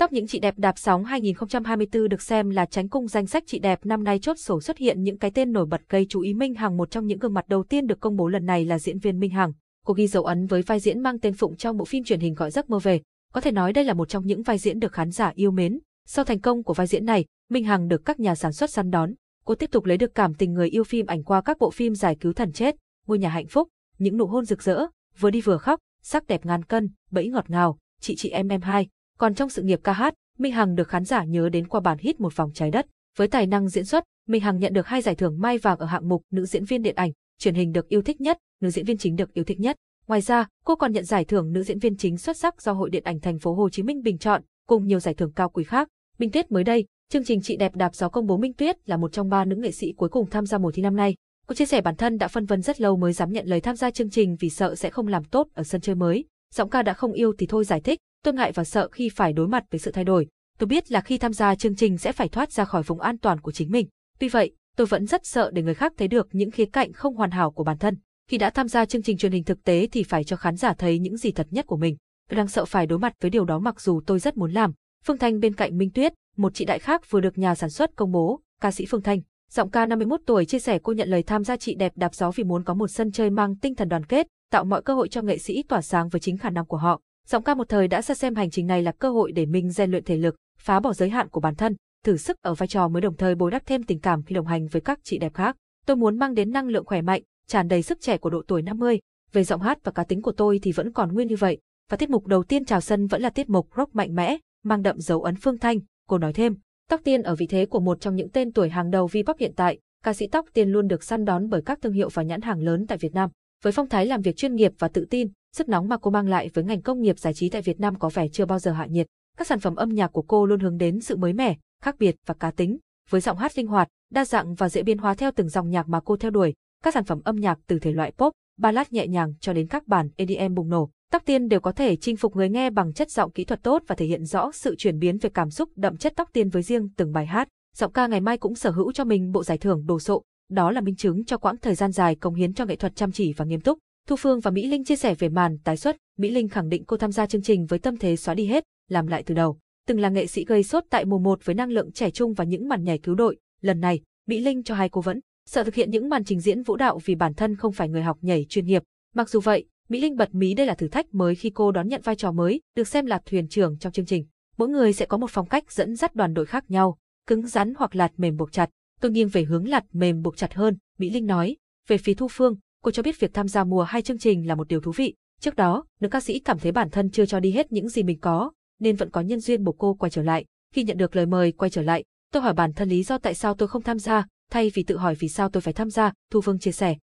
Top những chị đẹp đạp sóng 2024 được xem là tránh cung danh sách chị đẹp năm nay chốt sổ xuất hiện những cái tên nổi bật gây chú ý Minh Hằng một trong những gương mặt đầu tiên được công bố lần này là diễn viên Minh Hằng. Cô ghi dấu ấn với vai diễn mang tên Phụng trong bộ phim truyền hình gọi giấc mơ về. Có thể nói đây là một trong những vai diễn được khán giả yêu mến. Sau thành công của vai diễn này, Minh Hằng được các nhà sản xuất săn đón. Cô tiếp tục lấy được cảm tình người yêu phim ảnh qua các bộ phim giải cứu thần chết, ngôi nhà hạnh phúc, những nụ hôn rực rỡ, vừa đi vừa khóc, sắc đẹp ngàn cân, bẫy ngọt ngào, chị chị em em hai còn trong sự nghiệp ca hát, Minh Hằng được khán giả nhớ đến qua bản hit Một vòng trái đất. Với tài năng diễn xuất, Minh Hằng nhận được hai giải thưởng Mai vàng ở hạng mục nữ diễn viên điện ảnh, truyền hình được yêu thích nhất, nữ diễn viên chính được yêu thích nhất. Ngoài ra, cô còn nhận giải thưởng nữ diễn viên chính xuất sắc do Hội Điện ảnh Thành phố Hồ Chí Minh bình chọn, cùng nhiều giải thưởng cao quý khác. Minh Tuyết mới đây, chương trình Chị đẹp đạp gió công bố Minh Tuyết là một trong ba nữ nghệ sĩ cuối cùng tham gia mùa thi năm nay. Cô chia sẻ bản thân đã phân vân rất lâu mới dám nhận lời tham gia chương trình vì sợ sẽ không làm tốt ở sân chơi mới. Giọng ca đã không yêu thì thôi giải thích, tôi ngại và sợ khi phải đối mặt với sự thay đổi. Tôi biết là khi tham gia chương trình sẽ phải thoát ra khỏi vùng an toàn của chính mình. Tuy vậy, tôi vẫn rất sợ để người khác thấy được những khía cạnh không hoàn hảo của bản thân. Khi đã tham gia chương trình truyền hình thực tế thì phải cho khán giả thấy những gì thật nhất của mình. Tôi đang sợ phải đối mặt với điều đó mặc dù tôi rất muốn làm. Phương Thanh bên cạnh Minh Tuyết, một chị đại khác vừa được nhà sản xuất công bố, ca sĩ Phương Thanh. Giọng ca 51 tuổi chia sẻ cô nhận lời tham gia chị đẹp đạp gió vì muốn có một sân chơi mang tinh thần đoàn kết, tạo mọi cơ hội cho nghệ sĩ tỏa sáng với chính khả năng của họ. Giọng ca một thời đã ra xem hành trình này là cơ hội để mình rèn luyện thể lực, phá bỏ giới hạn của bản thân, thử sức ở vai trò mới đồng thời bồi đắp thêm tình cảm khi đồng hành với các chị đẹp khác. Tôi muốn mang đến năng lượng khỏe mạnh, tràn đầy sức trẻ của độ tuổi 50. Về giọng hát và cá tính của tôi thì vẫn còn nguyên như vậy. Và tiết mục đầu tiên chào sân vẫn là tiết mục rock mạnh mẽ, mang đậm dấu ấn Phương Thanh, cô nói thêm. Tóc Tiên ở vị thế của một trong những tên tuổi hàng đầu vi pop hiện tại, ca sĩ Tóc Tiên luôn được săn đón bởi các thương hiệu và nhãn hàng lớn tại Việt Nam. Với phong thái làm việc chuyên nghiệp và tự tin, Sức nóng mà cô mang lại với ngành công nghiệp giải trí tại Việt Nam có vẻ chưa bao giờ hạ nhiệt. Các sản phẩm âm nhạc của cô luôn hướng đến sự mới mẻ, khác biệt và cá tính. Với giọng hát linh hoạt, đa dạng và dễ biến hóa theo từng dòng nhạc mà cô theo đuổi, các sản phẩm âm nhạc từ thể loại pop, ballad nhẹ nhàng cho đến các bản EDM bùng nổ, tóc tiên đều có thể chinh phục người nghe bằng chất giọng kỹ thuật tốt và thể hiện rõ sự chuyển biến về cảm xúc đậm chất tóc tiên với riêng từng bài hát. Giọng ca ngày mai cũng sở hữu cho mình bộ giải thưởng đồ sộ, đó là minh chứng cho quãng thời gian dài cống hiến cho nghệ thuật chăm chỉ và nghiêm túc. Thu Phương và Mỹ Linh chia sẻ về màn tái xuất, Mỹ Linh khẳng định cô tham gia chương trình với tâm thế xóa đi hết, làm lại từ đầu. Từng là nghệ sĩ gây sốt tại mùa 1 với năng lượng trẻ trung và những màn nhảy cứu đội, lần này, Mỹ Linh cho hai cô vẫn sợ thực hiện những màn trình diễn vũ đạo vì bản thân không phải người học nhảy chuyên nghiệp. Mặc dù vậy, Mỹ Linh bật mí đây là thử thách mới khi cô đón nhận vai trò mới, được xem là thuyền trưởng trong chương trình. Mỗi người sẽ có một phong cách dẫn dắt đoàn đội khác nhau, cứng rắn hoặc lạt mềm buộc chặt. Tôi nghiêng về hướng lạt mềm buộc chặt hơn, Mỹ Linh nói. Về phía Thu Phương, Cô cho biết việc tham gia mùa hai chương trình là một điều thú vị. Trước đó, nữ ca sĩ cảm thấy bản thân chưa cho đi hết những gì mình có, nên vẫn có nhân duyên buộc cô quay trở lại. Khi nhận được lời mời quay trở lại, tôi hỏi bản thân lý do tại sao tôi không tham gia, thay vì tự hỏi vì sao tôi phải tham gia, Thu Phương chia sẻ.